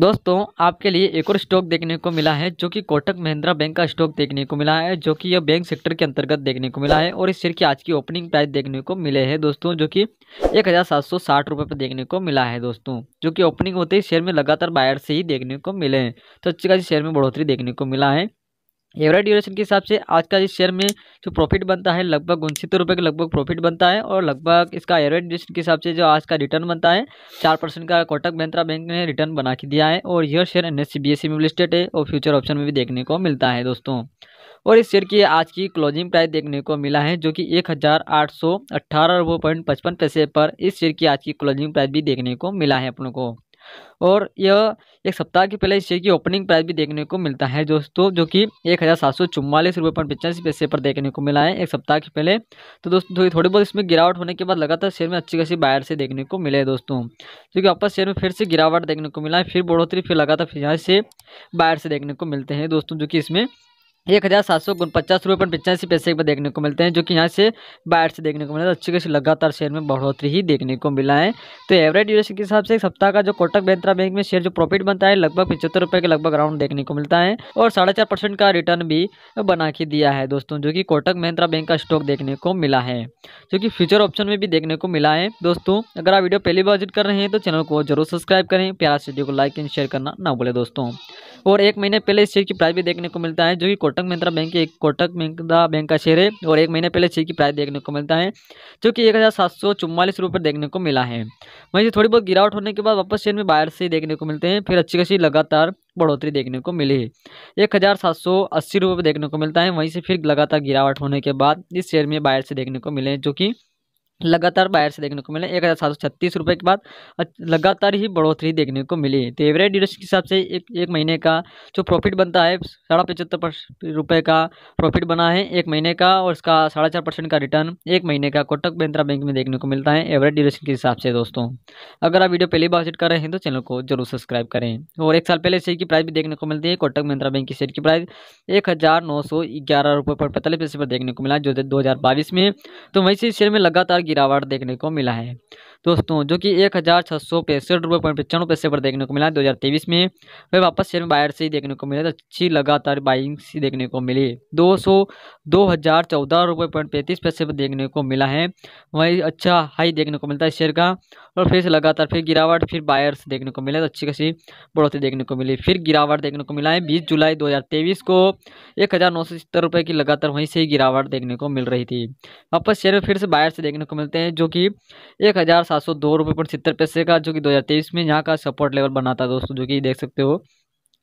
दोस्तों आपके लिए एक और स्टॉक देखने को मिला है जो कि कोटक महिंद्रा बैंक का स्टॉक देखने को मिला है जो कि यह बैंक सेक्टर के अंतर्गत देखने को मिला है और इस शेयर की आज की ओपनिंग प्राइस देखने को मिले हैं दोस्तों जो कि एक हज़ार सात सौ साठ रुपये पर देखने को मिला है दोस्तों जो कि ओपनिंग होते ही शेयर में लगातार बायर से ही देखने को मिले हैं तो अच्छी खासी शेयर में बढ़ोतरी देखने को मिला है एवरेज ड्यूरेशन के हिसाब से आज का इस शेयर में जो प्रॉफिट बनता है लगभग उनसत्तर रुपये के लगभग प्रॉफिट बनता है और लगभग इसका एवरेज ड्यूरेशन के हिसाब से जो आज का रिटर्न बनता है चार परसेंट का कोटक महिंद्रा बैंक ने रिटर्न बना के दिया है और यह शेयर एन एस में लिस्टेड है और फ्यूचर ऑप्शन में भी देखने को मिलता है दोस्तों और इस शेयर की आज की क्लोजिंग प्राइस देखने को मिला है जो कि एक हज़ार आठ सौ अट्ठारह पॉइंट पचपन पैसे पर इस शेयर की आज की क्लोजिंग प्राइस भी देखने को मिला है अपनों को और यह एक सप्ताह के पहले इस शेयर की ओपनिंग प्राइस भी देखने को मिलता है दोस्तों जो कि एक हज़ार सात सौ चौवालीस रुपये पॉइंट पचासी पैसे पर देखने को मिला है एक सप्ताह के पहले तो दोस्तों थोड़ी बहुत इसमें गिरावट होने के बाद लगातार शेयर में अच्छी खासी बायर से देखने को मिले दोस्तों क्योंकि वापस शेयर में फिर से गिरावट देखने को मिला है फिर बढ़ोतरी फिर लगातार फिर यहाँ से बायर से देखने को मिलते हैं दोस्तों जो कि इसमें एक हज़ार सात सौ पचास रुपये पचासी पैसे देखने को मिलते हैं जो कि यहाँ से बाहर से देखने को मिलता है अच्छी खासी लगातार शेयर में बढ़ोतरी ही देखने को मिला है तो एवरेज ड्यूरेशन के हिसाब से एक सप्ताह का जो कोटक महिंद्रा बैंक में शेयर जो प्रॉफिट बनता है लगभग पिछहत्तर रुपये के लगभग अराउंड देखने को मिलता है और साढ़े चार परसेंट का रिटर्न भी बना के दिया है दोस्तों जो कि कोटक महिंद्रा बैंक का स्टॉक देखने को मिला है जो कि फ्यूचर ऑप्शन में भी देखने को मिला है दोस्तों अगर आप वीडियो पहली बार विजिट कर रहे हैं तो चैनल को जरूर सब्सक्राइब करें प्यारा वीडियो को लाइक एंड शेयर करना ना भूलें दोस्तों और एक महीने पहले इस शेयर की प्राइस भी देखने को मिलता है जो कि कोटक महिंद्रा बैंक एक कोटक महिंद्रा बैंक का शेयर है और एक महीने पहले शेयर की प्राइस देखने को मिलता है जो कि एक हज़ार सात सौ रुपये देखने को मिला है वहीं से थोड़ी बहुत गिरावट होने के बाद वापस शेयर में बाहर से देखने को मिलते हैं फिर अच्छी खासी लगातार बढ़ोतरी देखने को मिली है एक हज़ार सात सौ अस्सी रुपये देखने को मिलता है वहीं से फिर लगातार गिरावट होने के बाद इस शेयर में बाहर से देखने को मिले जो कि लगातार बाहर से देखने को मिले एक हज़ार सात सौ छत्तीस रुपये के बाद लगातार ही बढ़ोतरी देखने को मिली तो एवरेज ड्यूरेशन के हिसाब से एक एक महीने का जो प्रॉफिट बनता है साढ़ा पचहत्तर रुपये का प्रॉफिट बना है एक महीने का और इसका साढ़े चार परसेंट का रिटर्न एक महीने का कोटक महिंद्रा बैंक में देखने को मिलता है एवरेज ड्यूरेशन के हिसाब से दोस्तों अगर आप वीडियो पहली बार विजिट कर रहे हैं तो चैनल को जरूर सब्सक्राइब करें और एक साल पहले शेयर की प्राइस भी देखने को मिलती है कोटक महिंद्रा बैंक की शेयर की प्राइस एक हज़ार नौ सौ ग्यारह रुपये पर पैंतालीस पैसे पर देखने को मिला जो दो हज़ार बाईस में तो वैसे इस शेयर में लगातार गिरावट देखने को मिला है दोस्तों जो कि एक हज़ार छः सौ पैंसठ रुपये पॉइंट पचानवे पैसे पर देखने को मिला दो हज़ार तेईस में वह वापस शेयर में बायर से ही देखने को मिला तो अच्छी लगातार बाइंग सी देखने को मिली दो सौ दो हज़ार चौदह रुपये पॉइंट पैंतीस पैसे पर देखने को मिला है वहीं अच्छा हाई देखने को मिलता है शेयर का और फिर से लगातार फिर गिरावट फिर बायर्स देखने को मिला तो अच्छी खासी बढ़ोतरी देखने को मिली फिर गिरावट देखने को मिला है बीस जुलाई दो हज़ार तेईस को एक हज़ार नौ सौ सत्तर रुपये की लगातार वहीं से ही गिरावट देखने को मिल रही थी वापस शेयर फिर से बायर से देखने को मिलते हैं जो कि एक हज़ार सात सौ दो रुपये पॉइंट सत्तर पैसे का जो कि 2023 में यहाँ का सपोर्ट लेवल बना था दोस्तों जो कि देख सकते हो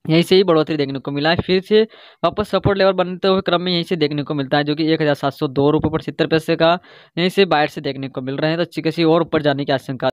यहीं से ही बढ़ोतरी देखने को मिला है फिर से वापस सपोर्ट लेवल बनते हुए क्रम में यहीं से देखने को मिलता है जो कि एक हज़ार सात सौ दो रुपये पॉइंट सत्तर पैसे का यहीं से बाहर से देखने को मिल रहे हैं तो अच्छी और ऊपर जाने की आशंका